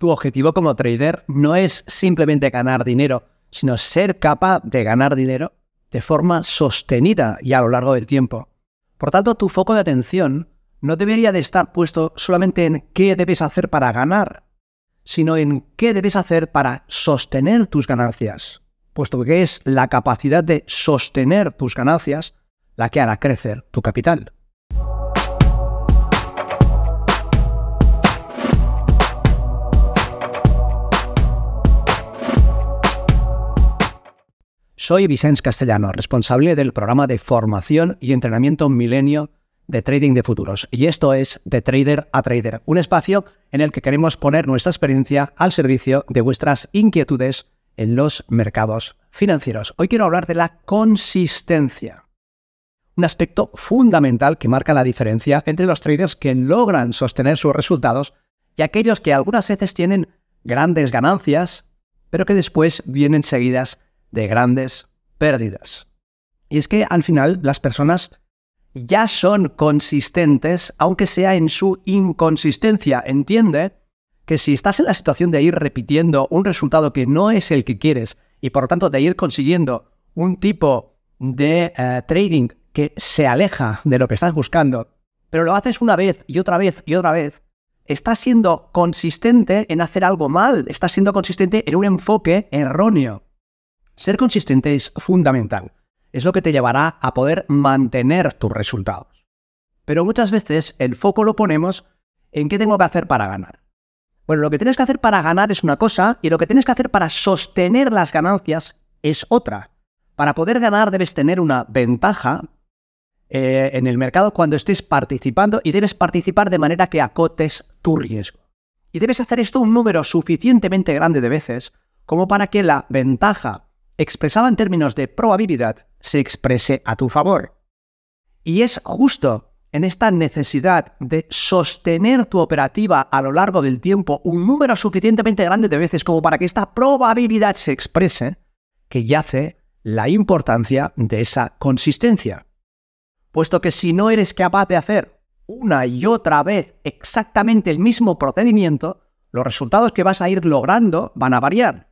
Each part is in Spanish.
tu objetivo como trader no es simplemente ganar dinero, sino ser capaz de ganar dinero de forma sostenida y a lo largo del tiempo. Por tanto, tu foco de atención no debería de estar puesto solamente en qué debes hacer para ganar, sino en qué debes hacer para sostener tus ganancias, puesto que es la capacidad de sostener tus ganancias la que hará crecer tu capital. Soy Vicente Castellano, responsable del programa de formación y entrenamiento Milenio de Trading de Futuros. Y esto es De Trader a Trader, un espacio en el que queremos poner nuestra experiencia al servicio de vuestras inquietudes en los mercados financieros. Hoy quiero hablar de la consistencia, un aspecto fundamental que marca la diferencia entre los traders que logran sostener sus resultados y aquellos que algunas veces tienen grandes ganancias, pero que después vienen seguidas de grandes pérdidas. Y es que al final las personas ya son consistentes, aunque sea en su inconsistencia. Entiende que si estás en la situación de ir repitiendo un resultado que no es el que quieres y por lo tanto de ir consiguiendo un tipo de eh, trading que se aleja de lo que estás buscando, pero lo haces una vez y otra vez y otra vez, estás siendo consistente en hacer algo mal, estás siendo consistente en un enfoque erróneo. Ser consistente es fundamental. Es lo que te llevará a poder mantener tus resultados. Pero muchas veces el foco lo ponemos en qué tengo que hacer para ganar. Bueno, lo que tienes que hacer para ganar es una cosa y lo que tienes que hacer para sostener las ganancias es otra. Para poder ganar debes tener una ventaja eh, en el mercado cuando estés participando y debes participar de manera que acotes tu riesgo. Y debes hacer esto un número suficientemente grande de veces como para que la ventaja expresada en términos de probabilidad se exprese a tu favor. Y es justo en esta necesidad de sostener tu operativa a lo largo del tiempo un número suficientemente grande de veces como para que esta probabilidad se exprese, que yace la importancia de esa consistencia. Puesto que si no eres capaz de hacer una y otra vez exactamente el mismo procedimiento, los resultados que vas a ir logrando van a variar.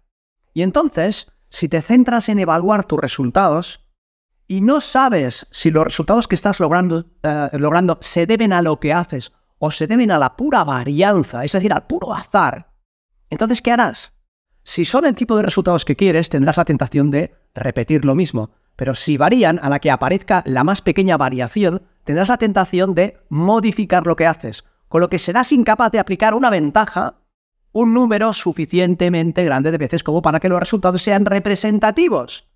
Y entonces si te centras en evaluar tus resultados y no sabes si los resultados que estás eh, logrando, se deben a lo que haces o se deben a la pura varianza, es decir, al puro azar, entonces, ¿qué harás? Si son el tipo de resultados que quieres, tendrás la tentación de repetir lo mismo. Pero si varían a la que aparezca la más pequeña variación, tendrás la tentación de modificar lo que haces, con lo que serás incapaz de aplicar una ventaja un número suficientemente grande de veces como para que los resultados sean representativos.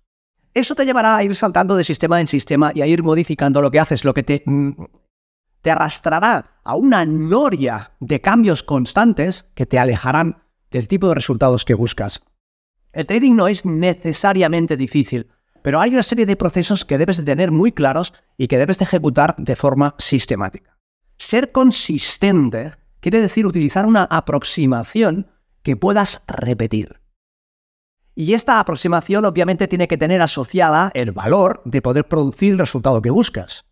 Eso te llevará a ir saltando de sistema en sistema y a ir modificando lo que haces, lo que te, mm, te arrastrará a una noria de cambios constantes que te alejarán del tipo de resultados que buscas. El trading no es necesariamente difícil, pero hay una serie de procesos que debes de tener muy claros y que debes de ejecutar de forma sistemática. Ser consistente Quiere decir utilizar una aproximación que puedas repetir. Y esta aproximación obviamente tiene que tener asociada el valor de poder producir el resultado que buscas.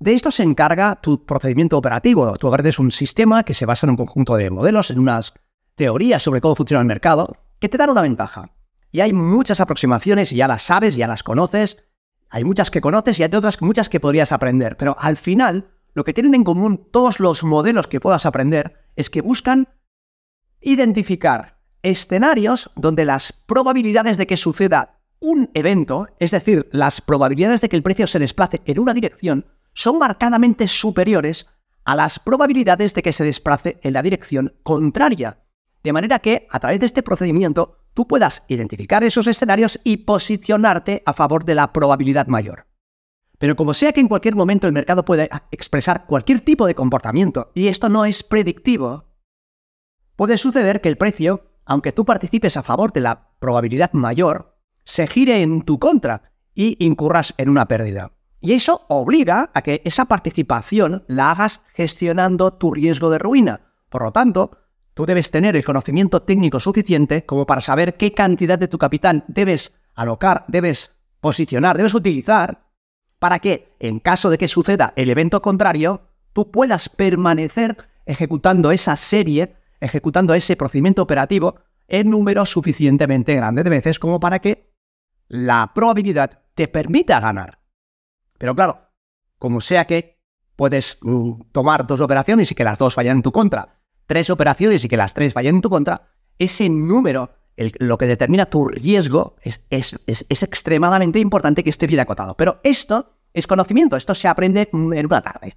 De esto se encarga tu procedimiento operativo. Tú es un sistema que se basa en un conjunto de modelos, en unas teorías sobre cómo funciona el mercado, que te dan una ventaja. Y hay muchas aproximaciones, y ya las sabes, ya las conoces, hay muchas que conoces y hay otras muchas que podrías aprender, pero al final lo que tienen en común todos los modelos que puedas aprender es que buscan identificar escenarios donde las probabilidades de que suceda un evento, es decir, las probabilidades de que el precio se desplace en una dirección, son marcadamente superiores a las probabilidades de que se desplace en la dirección contraria. De manera que, a través de este procedimiento, tú puedas identificar esos escenarios y posicionarte a favor de la probabilidad mayor. Pero como sea que en cualquier momento el mercado puede expresar cualquier tipo de comportamiento y esto no es predictivo, puede suceder que el precio, aunque tú participes a favor de la probabilidad mayor, se gire en tu contra y incurras en una pérdida. Y eso obliga a que esa participación la hagas gestionando tu riesgo de ruina. Por lo tanto, tú debes tener el conocimiento técnico suficiente como para saber qué cantidad de tu capital debes alocar, debes posicionar, debes utilizar para que, en caso de que suceda el evento contrario, tú puedas permanecer ejecutando esa serie, ejecutando ese procedimiento operativo en números suficientemente grandes de veces como para que la probabilidad te permita ganar. Pero claro, como sea que puedes mm, tomar dos operaciones y que las dos vayan en tu contra, tres operaciones y que las tres vayan en tu contra, ese número lo que determina tu riesgo es, es, extremadamente importante que esté bien acotado. Pero esto es conocimiento, esto se aprende en una tarde.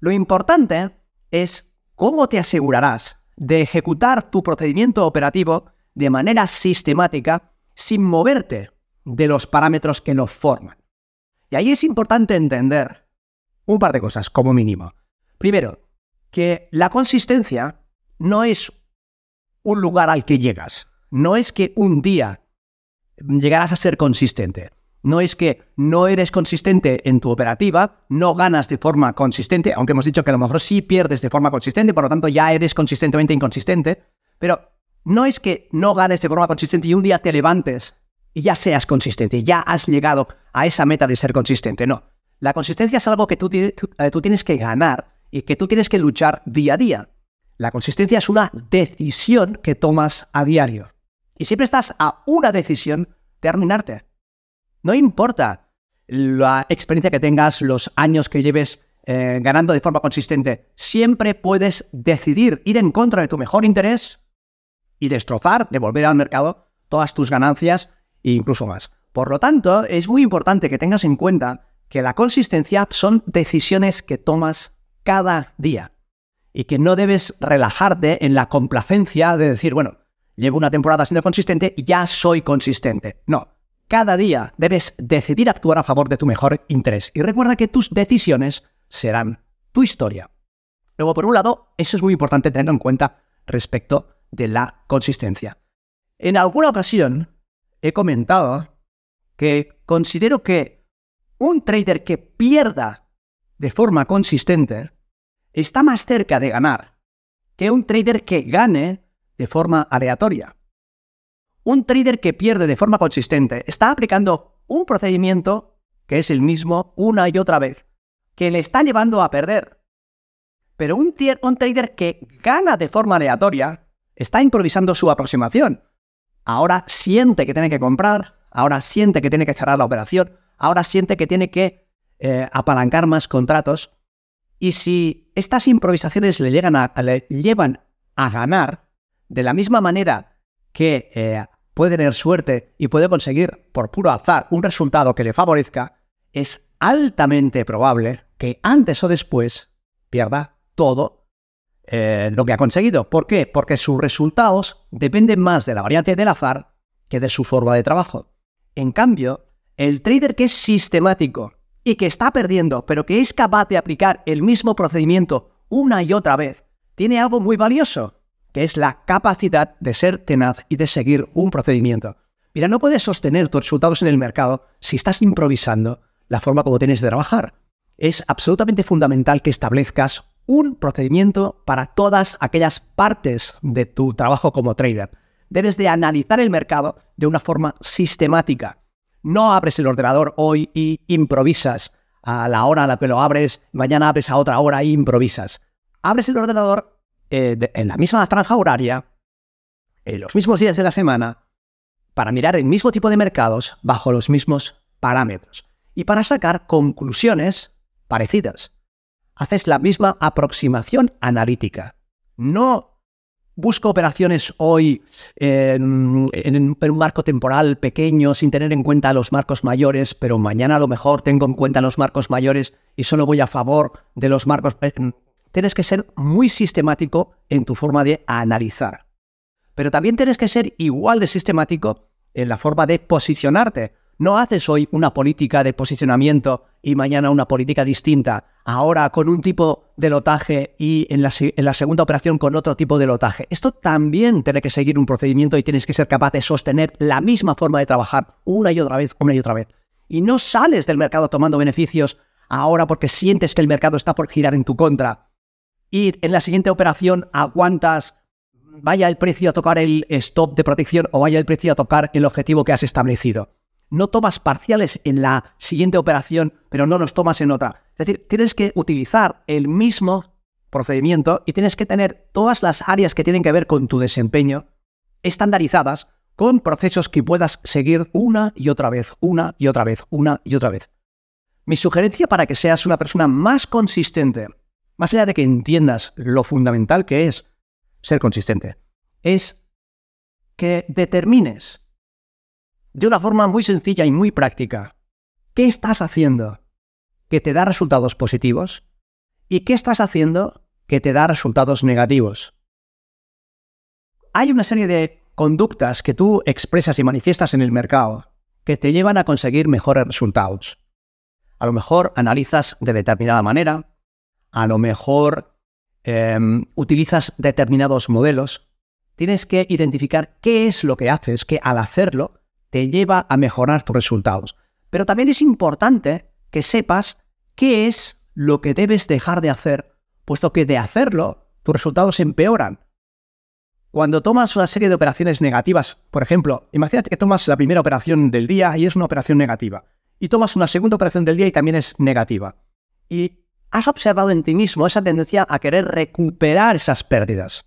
Lo importante es cómo te asegurarás de ejecutar tu procedimiento operativo de manera sistemática sin moverte de los parámetros que lo forman. Y ahí es importante entender un par de cosas como mínimo. Primero, que la consistencia no es un lugar al que llegas, no es que un día llegarás a ser consistente. No es que no eres consistente en tu operativa, no ganas de forma consistente, aunque hemos dicho que a lo mejor sí pierdes de forma consistente, por lo tanto ya eres consistentemente inconsistente, pero no es que no ganes de forma consistente y un día te levantes y ya seas consistente, ya has llegado a esa meta de ser consistente, no. La consistencia es algo que tú, eh, tú tienes que ganar y que tú tienes que luchar día a día. La consistencia es una decisión que tomas a diario. Y siempre estás a una decisión de No importa la experiencia que tengas, los años que lleves eh, ganando de forma consistente, siempre puedes decidir ir en contra de tu mejor interés y destrozar, devolver al mercado todas tus ganancias e incluso más. Por lo tanto, es muy importante que tengas en cuenta que la consistencia son decisiones que tomas cada día y que no debes relajarte en la complacencia de decir, bueno, llevo una temporada siendo consistente y ya soy consistente. No, cada día debes decidir actuar a favor de tu mejor interés. Y recuerda que tus decisiones serán tu historia. Luego, por un lado, eso es muy importante tenerlo en cuenta respecto de la consistencia. En alguna ocasión he comentado que considero que un trader que pierda de forma consistente está más cerca de ganar que un trader que gane de forma aleatoria. Un trader que pierde de forma consistente está aplicando un procedimiento que es el mismo una y otra vez, que le está llevando a perder. Pero un, trader que gana de forma aleatoria está improvisando su aproximación. Ahora siente que tiene que comprar, ahora siente que tiene que cerrar la operación, ahora siente que tiene que eh, apalancar más contratos. Y si estas improvisaciones le, llegan a, le llevan a ganar, de la misma manera que eh, puede tener suerte y puede conseguir por puro azar un resultado que le favorezca, es altamente probable que antes o después pierda todo eh, lo que ha conseguido. ¿Por qué? Porque sus resultados dependen más de la variante del azar que de su forma de trabajo. En cambio, el trader que es sistemático y que está perdiendo, pero que es capaz de aplicar el mismo procedimiento una y otra vez, tiene algo muy valioso, es la capacidad de ser tenaz y de seguir un procedimiento. Mira, no puedes sostener tus resultados en el mercado si estás improvisando la forma como tienes de trabajar. Es absolutamente fundamental que establezcas un procedimiento para todas aquellas partes de tu trabajo como trader. Debes de analizar el mercado de una forma sistemática. No abres el ordenador hoy y improvisas a la hora a la que lo abres, mañana abres a otra hora e improvisas. Abres el ordenador, eh, en la misma franja horaria, en los mismos días de la semana, para mirar el mismo tipo de mercados bajo los mismos parámetros y para sacar conclusiones parecidas. Haces la misma aproximación analítica. No busco operaciones hoy en, en, un marco temporal pequeño sin tener en cuenta los marcos mayores, pero mañana a lo mejor tengo en cuenta los marcos mayores y solo voy a favor de los marcos tienes que ser muy sistemático en tu forma de analizar. Pero también tienes que ser igual de sistemático en la forma de posicionarte. No haces hoy una política de posicionamiento y mañana una política distinta, ahora con un tipo de lotaje y en la, segunda operación con otro tipo de lotaje. Esto también tiene que seguir un procedimiento y tienes que ser capaz de sostener la misma forma de trabajar una y otra vez, una y otra vez. Y no sales del mercado tomando beneficios ahora porque sientes que el mercado está por girar en tu contra y en la siguiente operación aguantas, vaya el precio a tocar el stop de protección o vaya el precio a tocar el objetivo que has establecido. No tomas parciales en la siguiente operación, pero no los tomas en otra. Es decir, tienes que utilizar el mismo procedimiento y tienes que tener todas las áreas que tienen que ver con tu desempeño estandarizadas con procesos que puedas seguir una y otra vez, una y otra vez, una y otra vez. Mi sugerencia para que seas una persona más consistente más allá de que entiendas lo fundamental que es ser consistente, es que determines de una forma muy sencilla y muy práctica qué estás haciendo que te da resultados positivos y qué estás haciendo que te da resultados negativos. Hay una serie de conductas que tú expresas y manifiestas en el mercado que te llevan a conseguir mejores resultados. A lo mejor analizas de determinada manera, a lo mejor em, utilizas determinados modelos, tienes que identificar qué es lo que haces, que al hacerlo te lleva a mejorar tus resultados. Pero también es importante que sepas qué es lo que debes dejar de hacer, puesto que de hacerlo tus resultados empeoran. Cuando tomas una serie de operaciones negativas, por ejemplo, imagínate que tomas la primera operación del día y es una operación negativa, y tomas una segunda operación del día y también es negativa, y has observado en ti mismo esa tendencia a querer recuperar esas pérdidas.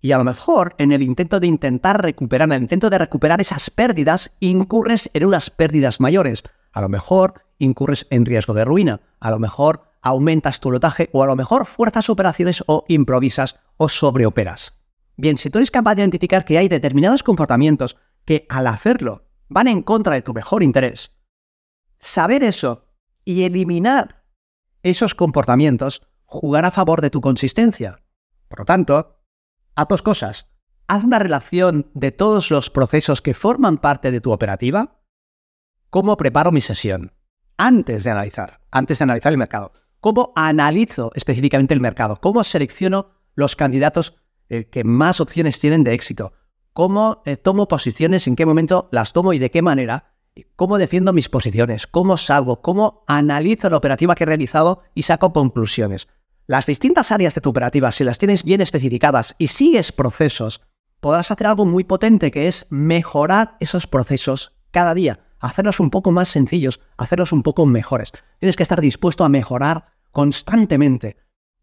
Y a lo mejor en el intento de intentar recuperar, el intento de recuperar esas pérdidas, incurres en unas pérdidas mayores. A lo mejor incurres en riesgo de ruina. A lo mejor aumentas tu lotaje o a lo mejor fuerzas operaciones o improvisas o sobreoperas. Bien, si tú eres capaz de identificar que hay determinados comportamientos que al hacerlo van en contra de tu mejor interés, saber eso y eliminar esos comportamientos jugarán a favor de tu consistencia. Por lo tanto, haz dos cosas. Haz una relación de todos los procesos que forman parte de tu operativa. ¿Cómo preparo mi sesión? Antes de analizar, antes de analizar el mercado. ¿Cómo analizo específicamente el mercado? ¿Cómo selecciono los candidatos eh, que más opciones tienen de éxito? ¿Cómo eh, tomo posiciones? ¿En qué momento las tomo y de qué manera? cómo defiendo mis posiciones, cómo salgo, cómo analizo la operativa que he realizado y saco conclusiones. Las distintas áreas de tu operativa, si las tienes bien especificadas y sigues procesos, podrás hacer algo muy potente que es mejorar esos procesos cada día, hacerlos un poco más sencillos, hacerlos un poco mejores. Tienes que estar dispuesto a mejorar constantemente.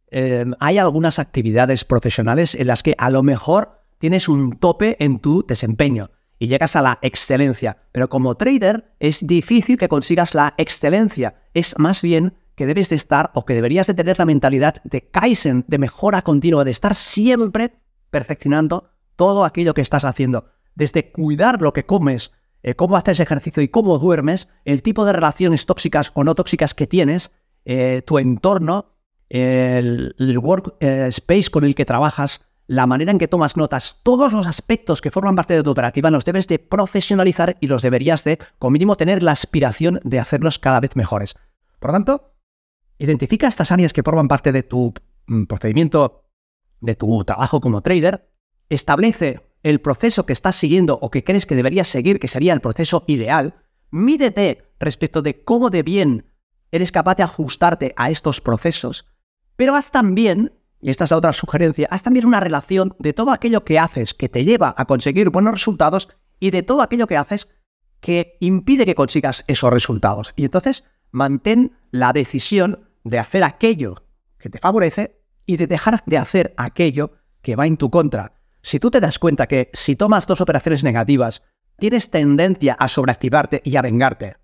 Em, hay algunas actividades profesionales en las que a lo mejor tienes un tope en tu desempeño y llegas a la excelencia. Pero como trader es difícil que consigas la excelencia. Es más bien que debes de estar o que deberías de tener la mentalidad de Kaizen, de mejora continua, de estar siempre perfeccionando todo aquello que estás haciendo. Desde cuidar lo que comes, eh, cómo haces ejercicio y cómo duermes, el tipo de relaciones tóxicas o no tóxicas que tienes, eh, tu entorno, el, work workspace eh, con el que trabajas, la manera en que tomas notas, todos los aspectos que forman parte de tu operativa los debes de profesionalizar y los deberías de, con mínimo, tener la aspiración de hacerlos cada vez mejores. Por lo tanto, identifica estas áreas que forman parte de tu mm, procedimiento, de tu trabajo como trader, establece el proceso que estás siguiendo o que crees que deberías seguir, que sería el proceso ideal, mídete respecto de cómo de bien eres capaz de ajustarte a estos procesos, pero haz también y esta es la otra sugerencia, haz también una relación de todo aquello que haces que te lleva a conseguir buenos resultados y de todo aquello que haces que impide que consigas esos resultados. Y entonces mantén la decisión de hacer aquello que te favorece y de dejar de hacer aquello que va en tu contra. Si tú te das cuenta que si tomas dos operaciones negativas, tienes tendencia a sobreactivarte y a vengarte,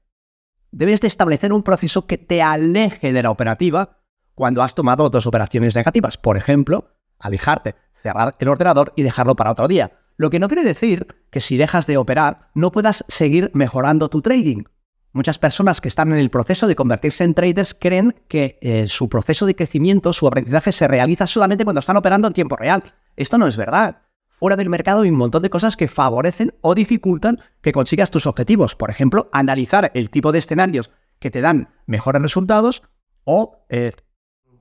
debes de establecer un proceso que te aleje de la operativa cuando has tomado dos operaciones negativas. Por ejemplo, alejarte, cerrar el ordenador y dejarlo para otro día. Lo que no quiere decir que si dejas de operar no puedas seguir mejorando tu trading. Muchas personas que están en el proceso de convertirse en traders creen que eh, su proceso de crecimiento, su aprendizaje se realiza solamente cuando están operando en tiempo real. Esto no es verdad. Fuera del mercado hay un montón de cosas que favorecen o dificultan que consigas tus objetivos. Por ejemplo, analizar el tipo de escenarios que te dan mejores resultados o eh,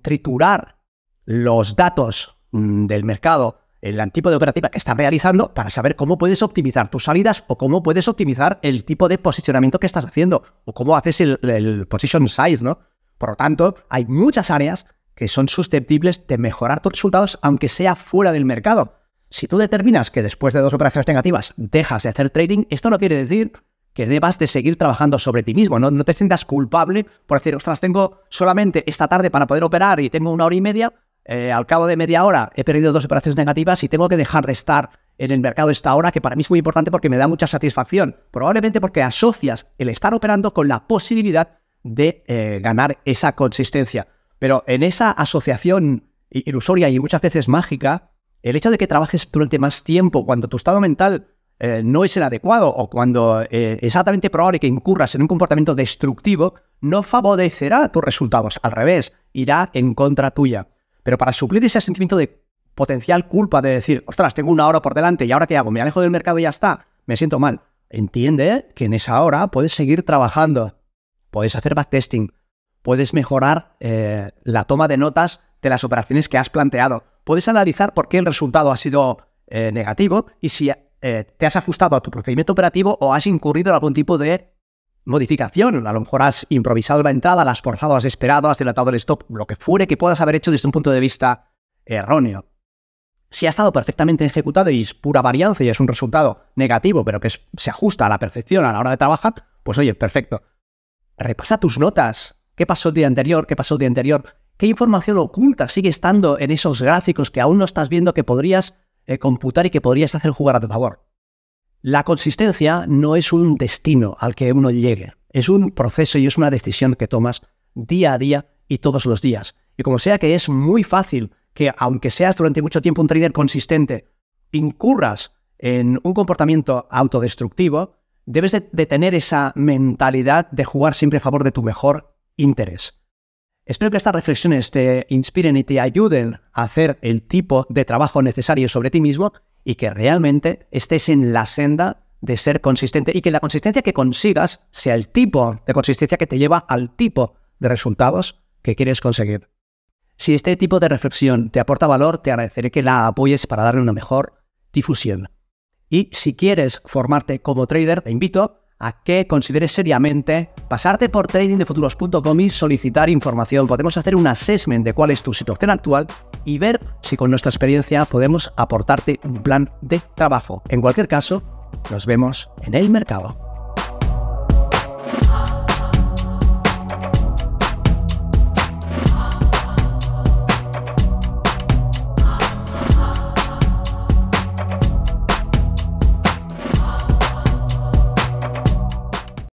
triturar los datos mm, del mercado el tipo de operativa que estás realizando para saber cómo puedes optimizar tus salidas o cómo puedes optimizar el tipo de posicionamiento que estás haciendo o cómo haces el, position size, ¿no? Por lo tanto, hay muchas áreas que son susceptibles de mejorar tus resultados aunque sea fuera del mercado. Si tú determinas que después de dos operaciones negativas dejas de hacer trading, esto no quiere decir que debas de seguir trabajando sobre ti mismo, ¿no? te sientas culpable por decir, ostras, tengo solamente esta tarde para poder operar y tengo una hora y media, eh, al cabo de media hora he perdido dos operaciones negativas y tengo que dejar de estar en el mercado esta hora, que para mí es muy importante porque me da mucha satisfacción, probablemente porque asocias el estar operando con la posibilidad de eh, ganar esa consistencia. Pero en esa asociación ilusoria y muchas veces mágica, el hecho de que trabajes durante más tiempo cuando tu estado mental eh, no es el adecuado o cuando eh, exactamente es altamente probable que incurras en un comportamiento destructivo, no favorecerá tus resultados, al revés, irá en contra tuya. Pero para suplir ese sentimiento de potencial culpa de decir, ostras, tengo una hora por delante y ahora qué hago, me alejo del mercado y ya está, me siento mal. Entiende que en esa hora puedes seguir trabajando, puedes hacer backtesting, puedes mejorar eh, la toma de notas de las operaciones que has planteado, puedes analizar por qué el resultado ha sido negativo y si eh, te has ajustado a tu procedimiento operativo o has incurrido en algún tipo de modificación. A lo mejor has improvisado la entrada, la has forzado, has esperado, has dilatado el stop, lo que fuere que puedas haber hecho desde un punto de vista erróneo. Si ha estado perfectamente ejecutado y es pura varianza y es un resultado negativo, pero que se ajusta a la perfección a la hora de trabajar, pues oye, perfecto. Repasa tus notas. ¿Qué pasó el día anterior? ¿Qué pasó el día anterior? ¿Qué información oculta sigue estando en esos gráficos que aún no estás viendo que podrías eh, computar y que podrías hacer jugar a tu favor. La consistencia no es un destino al que uno llegue, es un proceso y es una decisión que tomas día a día y todos los días. Y como sea que es muy fácil que, aunque seas durante mucho tiempo un trader consistente, incurras en un comportamiento autodestructivo, debes de tener esa mentalidad de jugar siempre a favor de tu mejor interés. Espero que estas reflexiones te inspiren y te ayuden a hacer el tipo de trabajo necesario sobre ti mismo y que realmente estés en la senda de ser consistente y que la consistencia que consigas sea el tipo de consistencia que te lleva al tipo de resultados que quieres conseguir. Si este tipo de reflexión te aporta valor, te agradeceré que la apoyes para darle una mejor difusión. Y si quieres formarte como trader, te invito a qué consideres seriamente pasarte por tradingdefuturos.com y solicitar información. Podemos hacer un assessment de cuál es tu situación actual y ver si con nuestra experiencia podemos aportarte un plan de trabajo. En cualquier caso, nos vemos en el mercado.